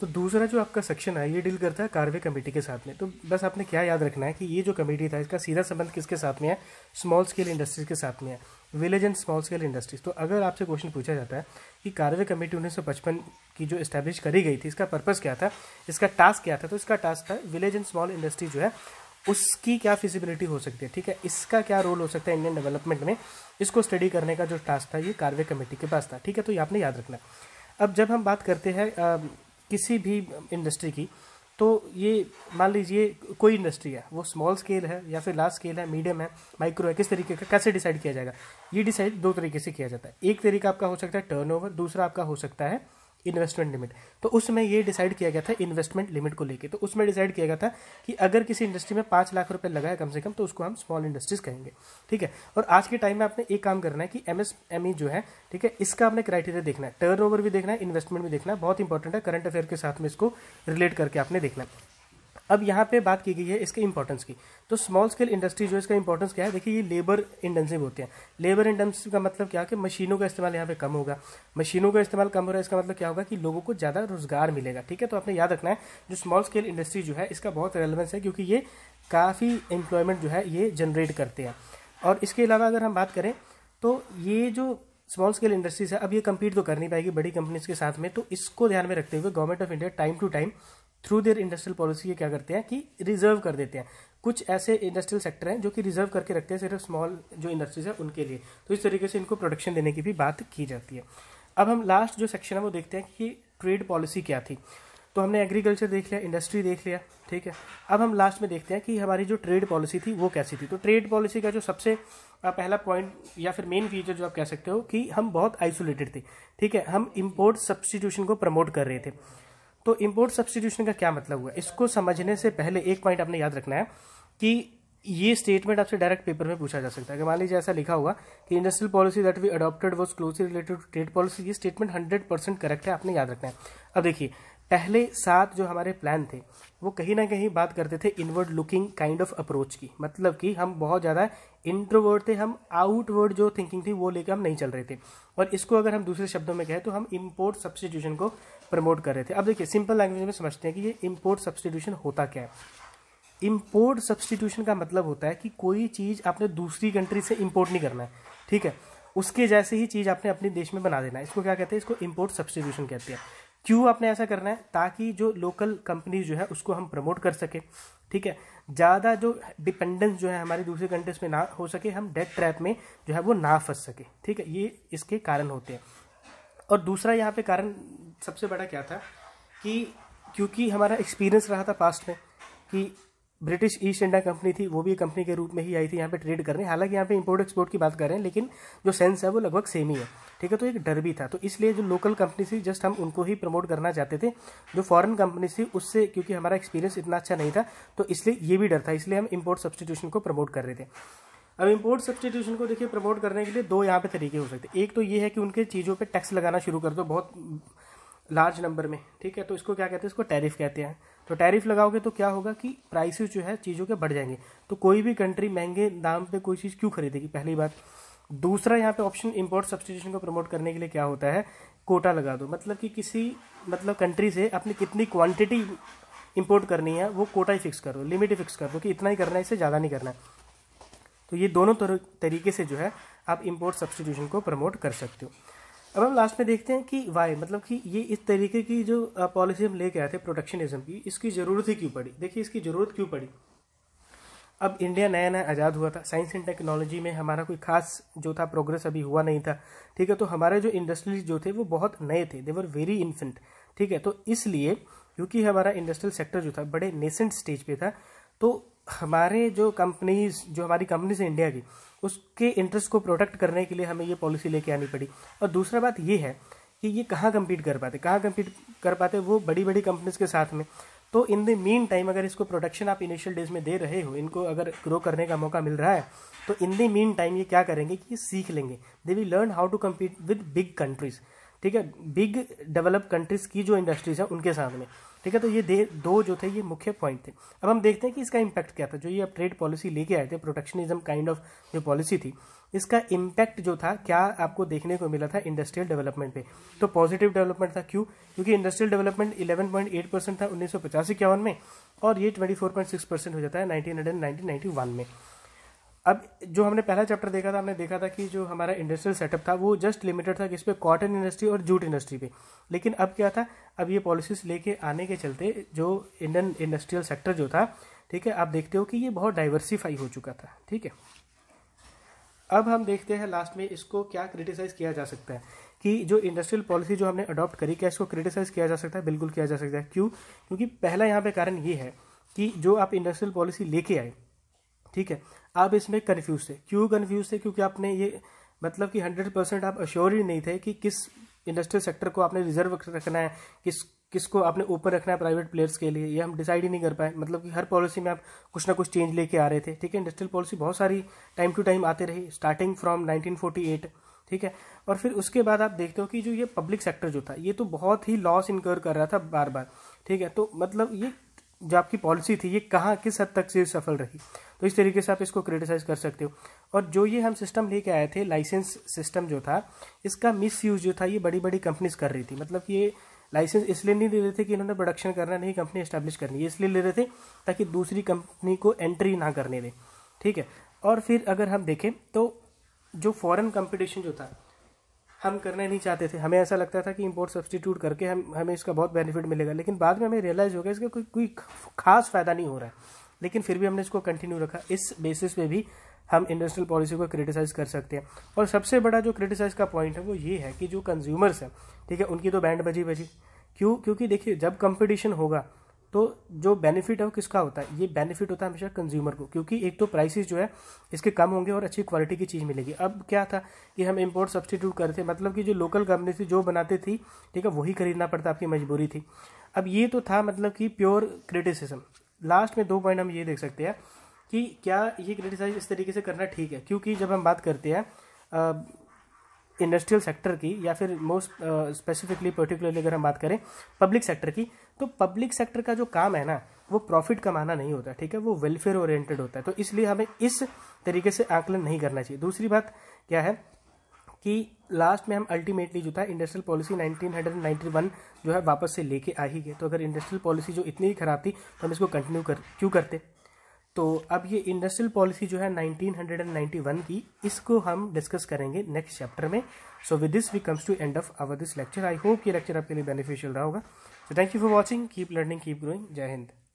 तो दूसरा जो आपका सेक्शन है ये डील करता है कार्वे कमेटी के साथ में तो बस आपने क्या याद रखना है कि ये जो कमेटी था इसका सीधा संबंध किसके साथ में है स्मॉल स्केल इंडस्ट्रीज के साथ में है village and small scale industries तो अगर आपसे क्वेश्चन पूछा जाता है कि कार्वे कमेटी उन्नीस की जो इस्टेब्लिश करी गई थी इसका पर्पज़ क्या था इसका टास्क क्या था तो इसका टास्क था विलेज एंड स्मॉल इंडस्ट्रीज जो है उसकी क्या फिजिबिलिटी हो सकती है ठीक है इसका क्या रोल हो सकता है इंडियन डेवलपमेंट में इसको स्टडी करने का जो टास्क था ये कार्वे कमेटी के पास था ठीक है तो ये आपने याद रखना अब जब हम बात करते हैं किसी भी इंडस्ट्री की तो ये मान लीजिए कोई इंडस्ट्री है वो स्मॉल स्केल है या फिर लार्ज स्केल है मीडियम है माइक्रो है किस तरीके का कैसे डिसाइड किया जाएगा ये डिसाइड दो तरीके से किया जाता है एक तरीका आपका हो सकता है टर्नओवर दूसरा आपका हो सकता है इन्वेस्टमेंट लिमिट तो उसमें ये डिसाइड किया गया था इन्वेस्टमेंट लिमिट को लेकर तो उसमें डिसाइड किया गया था कि अगर किसी इंडस्ट्री में पांच लाख रुपए लगाए कम से कम तो उसको हम स्मॉल इंडस्ट्रीज कहेंगे ठीक है और आज के टाइम में आपने एक काम करना है कि एमएसएमई e जो है ठीक है इसका आपने क्राइटेरिया देखना है टर्न भी देखना है इन्वेस्टमेंट भी देखना है बहुत इंपॉर्टेंट है करंट अफेयर के साथ में इसको रिलेट करके आपने देखना है अब यहाँ पे बात की गई है इसके इंपॉर्टेंस की तो स्मॉल स्केल इंडस्ट्री जो इसका इंपॉर्टेंस क्या है देखिए ये लेबर इंटेंसिव होते हैं लेबर इंटेंसिव का मतलब क्या है कि मशीनों का इस्तेमाल यहाँ पे कम होगा मशीनों का इस्तेमाल कम हो रहा है इसका मतलब क्या होगा कि लोगों को ज़्यादा रोजगार मिलेगा ठीक है तो आपने याद रखना है जो स्मॉल स्केल इंडस्ट्री जो है इसका बहुत रेलिवेंस है क्योंकि ये काफ़ी एम्प्लॉयमेंट जो है ये जनरेट करते हैं और इसके अलावा अगर हम बात करें तो ये जो स्मॉल स्केल इंडस्ट्रीज है अब ये कम्पीट तो कर नहीं पाएगी बड़ी कंपनीज के साथ में तो इसको ध्यान में रखते हुए government of India time to time through their industrial policy ये क्या करते हैं कि रिजर्व कर देते हैं कुछ ऐसे इंडस्ट्रियल सेक्टर हैं जो कि रिजर्व करके रखते हैं सिर्फ स्मॉल जो इंडस्ट्रीज है उनके लिए तो इस तरीके से इनको प्रोडक्शन देने की भी बात की जाती है अब हम लास्ट जो सेक्शन है वो देखते हैं कि ट्रेड पॉलिसी क्या थी तो हमने एग्रीकल्चर देख लिया इंडस्ट्री देख लिया ठीक है अब हम लास्ट में देखते हैं कि हमारी जो ट्रेड पॉलिसी थी वो कैसी थी तो ट्रेड पॉलिसी का जो सबसे पहला पॉइंट या फिर मेन फीचर जो आप कह सकते हो कि हम बहुत आइसोलेटेड थे ठीक है हम इम्पोर्ट सब्सटीट्यूशन को प्रमोट कर रहे थे तो इम्पोर्ट सब्सटीट्यूशन का क्या मतलब हुआ इसको समझने से पहले एक पॉइंट आपने याद रखना है कि ये स्टेटमेंट आपसे डायरेक्ट पेपर में पूछा जा सकता है अगर मान लीजिए ऐसा लिखा होगा कि industrial policy that we adopted was closely related to trade policy ये स्टेटमेंट हंड्रेड परसेंट करेक्ट है आपने याद रखना है अब देखिए पहले सात जो हमारे प्लान थे वो कहीं ना कहीं बात करते थे inward looking kind of approach की मतलब कि हम बहुत ज़्यादा इंट्रोवर्ड थे हम आउटवर्ड जो थिंकिंग थी वो लेकर हम नहीं चल रहे थे और इसको अगर हम दूसरे शब्दों में कहें तो हम इम्पोर्ट सब्सटीट्यूशन को प्रमोट कर रहे थे अब देखिए सिंपल लैंग्वेज में समझते हैं कि ये इम्पोर्ट सब्सटीट्यूशन होता क्या है इम्पोर्ट सब्सटीट्यूशन का मतलब होता है कि कोई चीज़ आपने दूसरी कंट्री से इम्पोर्ट नहीं करना है ठीक है उसके जैसे ही चीज़ आपने अपने देश में बना देना है इसको क्या कहते हैं इसको इम्पोर्ट सब्सटीट्यूशन कहते हैं क्यों आपने ऐसा करना है ताकि जो लोकल कंपनीज जो है उसको हम प्रमोट कर सकें ठीक है ज़्यादा जो डिपेंडेंस जो है हमारे दूसरे कंट्रीज में ना हो सके हम डेट ट्रैप में जो है वो ना फंस सके ठीक है ये इसके कारण होते हैं और दूसरा यहाँ पे कारण सबसे बड़ा क्या था कि क्योंकि हमारा एक्सपीरियंस रहा था पास्ट में कि ब्रिटिश ईस्ट इंडिया कंपनी थी वो भी कंपनी के रूप में ही आई थी यहाँ पे ट्रेड करने हालांकि यहाँ पे इंपोर्ट एक्सपोर्ट की बात कर रहे हैं लेकिन जो सेंस है वो लगभग सेम ही है ठीक है तो एक डर भी था तो इसलिए जो लोकल कंपनी थी जस्ट हम उनको ही प्रमोट करना चाहते थे जो फॉरेन कंपनी थी उससे क्योंकि हमारा एक्सपीरियंस इतना अच्छा नहीं था तो इसलिए ये भी डर था इसलिए हम इम्पोर्ट सब्सटीट्यूशन को प्रमोट कर रहे थे अब इम्पोर्ट सब्सटीट्यूशन को देखिए प्रमोट करने के लिए दो यहाँ पे तरीके हो सकते हैं एक तो ये है कि उनके चीज़ों पे टैक्स लगाना शुरू कर दो बहुत लार्ज नंबर में ठीक है तो इसको क्या कहते हैं इसको टैरिफ कहते हैं तो टैरिफ लगाओगे तो क्या होगा कि प्राइसेस जो है चीज़ों के बढ़ जाएंगे तो कोई भी कंट्री महंगे दाम पे कोई चीज़ क्यों खरीदेगी पहली बात दूसरा यहाँ पे ऑप्शन इंपोर्ट सब्सटीट्यूशन को प्रमोट करने के लिए क्या होता है कोटा लगा दो मतलब कि किसी मतलब कंट्री से अपनी कितनी क्वांटिटी इंपोर्ट करनी है वो कोटा ही फिक्स करो लिमिट ही फिक्स कर दो कि इतना ही करना है इसे ज़्यादा नहीं करना है तो ये दोनों तरीके से जो है आप इम्पोर्ट सब्सटीट्यूशन को प्रमोट कर सकते हो अब हम लास्ट में देखते हैं कि वाई मतलब कि ये इस तरीके की जो पॉलिसी हम लेके आए थे प्रोटेक्शनिज्म की इसकी ज़रूरत ही क्यों पड़ी देखिए इसकी ज़रूरत क्यों पड़ी अब इंडिया नया नया आज़ाद हुआ था साइंस एंड टेक्नोलॉजी में हमारा कोई खास जो था प्रोग्रेस अभी हुआ नहीं था ठीक है तो हमारे जो इंडस्ट्रीज जो थे वो बहुत नए थे दे वर वेरी इन्फेंट ठीक है तो इसलिए क्योंकि हमारा इंडस्ट्रियल सेक्टर जो था बड़े नेसेंट स्टेज पे था तो हमारे जो कंपनीज जो हमारी कंपनीज है इंडिया की उसके इंटरेस्ट को प्रोटेक्ट करने के लिए हमें ये पॉलिसी लेके आनी पड़ी और दूसरा बात ये है कि ये कहाँ कम्पीट कर पाते कहाँ कम्पीट कर पाते वो बड़ी बड़ी कंपनीज के साथ में तो इन द मीन टाइम अगर इसको प्रोडक्शन आप इनिशियल डेज में दे रहे हो इनको अगर ग्रो करने का मौका मिल रहा है तो इन द मीन टाइम ये क्या करेंगे कि ये सीख लेंगे they we learn how to compete with big countries ठीक है बिग डेवलप कंट्रीज की जो इंडस्ट्रीज है उनके साथ में ठीक है तो ये दो जो थे ये मुख्य पॉइंट थे अब हम देखते हैं कि इसका इम्पैक्ट क्या था जो ये अब ट्रेड पॉलिसी लेके आए थे प्रोटेक्शनिज्म काइंड ऑफ जो पॉलिसी थी इसका इम्पैक्ट जो था क्या आपको देखने को मिला था इंडस्ट्रियल डेवलपमेंट पे तो पॉजिटिव डेवलपमेंट था क्यों क्योंकि इंडस्ट्रियल डेवलपमेंट 11.8 परसेंट था उन्नीस सौ पचासी इक्यावन में और ये 24.6 परसेंट हो जाता है नाइनटीन में अब जो हमने पहला चैप्टर देखा था हमने देखा था कि जो हमारा इंडस्ट्रियल सेटअप था वो जस्ट लिमिटेड था किस पे कॉटन इंडस्ट्री और जूट इंडस्ट्री पे लेकिन अब क्या था अब ये पॉलिसीज लेके आने के चलते जो इंडियन इंडस्ट्रियल सेक्टर जो था ठीक है आप देखते हो कि ये बहुत डाइवर्सिफाई हो चुका था ठीक है अब हम देखते हैं लास्ट में इसको क्या क्रिटिसाइज किया जा सकता है कि जो इंडस्ट्रियल पॉलिसी जो हमने अडॉप्ट करी क्या इसको क्रिटिसाइज किया जा सकता है बिल्कुल किया जा सकता है क्यों क्योंकि पहला यहाँ पे कारण ये है कि जो आप इंडस्ट्रियल पॉलिसी लेके आए ठीक है आप इसमें कन्फ्यूज थे क्यों कन्फ्यूज थे क्योंकि आपने ये मतलब कि हंड्रेड परसेंट आप अश्योर ही नहीं थे कि किस इंडस्ट्रियल सेक्टर को आपने रिजर्व रखना है किस किसको आपने ऊपर रखना है प्राइवेट प्लेयर्स के लिए ये हम डिसाइड ही नहीं कर पाए मतलब कि हर पॉलिसी में आप कुछ ना कुछ चेंज लेके आ रहे थे ठीक है इंडस्ट्रियल पॉलिसी बहुत सारी टाइम टू टाइम आते रही स्टार्टिंग फ्रॉम 1948 ठीक है और फिर उसके बाद आप देखते हो कि जो ये पब्लिक सेक्टर जो था ये तो बहुत ही लॉस इनकर कर रहा था बार बार ठीक है तो मतलब ये जो आपकी पॉलिसी थी ये कहाँ किस हद तक से सफल रही तो इस तरीके से आप इसको क्रिटिसाइज कर सकते हो और जो ये हम सिस्टम लेके आए थे लाइसेंस सिस्टम जो था इसका मिस यूज जो था ये बड़ी बड़ी कंपनीज कर रही थी मतलब ये लाइसेंस इसलिए नहीं ले रहे थे कि इन्होंने प्रोडक्शन करना नहीं कंपनी इस्टेब्लिश करनी है इसलिए ले रहे थे ताकि दूसरी कंपनी को एंट्री ना करने दें ठीक है और फिर अगर हम देखें तो जो फॉरेन कंपटीशन जो था हम करना नहीं चाहते थे हमें ऐसा लगता था कि इंपोर्ट सब्सटीट्यूट करके हम हमें इसका बहुत बेनिफिट मिलेगा लेकिन बाद में हमें रियलाइज़ हो गया इसका कोई कोई खास फ़ायदा नहीं हो रहा है लेकिन फिर भी हमने इसको कंटिन्यू रखा इस बेसिस पे भी हम इंडस्ट्रियल पॉलिसी को क्रिटिसाइज कर सकते हैं और सबसे बड़ा जो क्रिटिसाइज का पॉइंट है वो ये है कि जो कंज्यूमर्स हैं ठीक है उनकी तो बैंड बजी बजी क्यों क्योंकि देखिए जब कंपटीशन होगा तो जो बेनिफिट है वो किसका होता है ये बेनिफिट होता है हमेशा कंज्यूमर को क्योंकि एक तो प्राइसेस जो है इसके कम होंगे और अच्छी क्वालिटी की चीज़ मिलेगी अब क्या था कि हम इम्पोर्ट सब्सटीट्यूट करते मतलब कि जो लोकल कंपनी थी जो बनाते थी ठीक है वही खरीदना पड़ता आपकी मजबूरी थी अब ये तो था मतलब कि प्योर क्रिटिसिज्म लास्ट में दो पॉइंट हम ये देख सकते हैं कि क्या ये क्रिटिसाइज इस तरीके से करना ठीक है क्योंकि जब हम बात करते हैं इंडस्ट्रियल सेक्टर की या फिर मोस्ट स्पेसिफिकली पर्टिकुलरली अगर हम बात करें पब्लिक सेक्टर की तो पब्लिक सेक्टर का जो काम है ना वो प्रॉफिट कमाना नहीं होता ठीक है वो वेलफेयर ओरिएंटेड होता है तो इसलिए हमें इस तरीके से आकलन नहीं करना चाहिए दूसरी बात क्या है कि लास्ट में हम अल्टीमेटली जो था इंडस्ट्रियल पॉलिसी 1991 जो है वापस से लेके आ ही गए तो अगर इंडस्ट्रियल पॉलिसी जो इतनी ही खराब थी तो हम इसको कंटिन्यू कर क्यों करते तो अब ये इंडस्ट्रियल पॉलिसी जो है 1991 की इसको हम डिस्कस करेंगे नेक्स्ट चैप्टर में so with this we comes to end of our this lecture I hope ये लेक्चर आपके लिए बेनिफिशियल रहा होगा so thank you for watching keep learning keep growing जय हिंद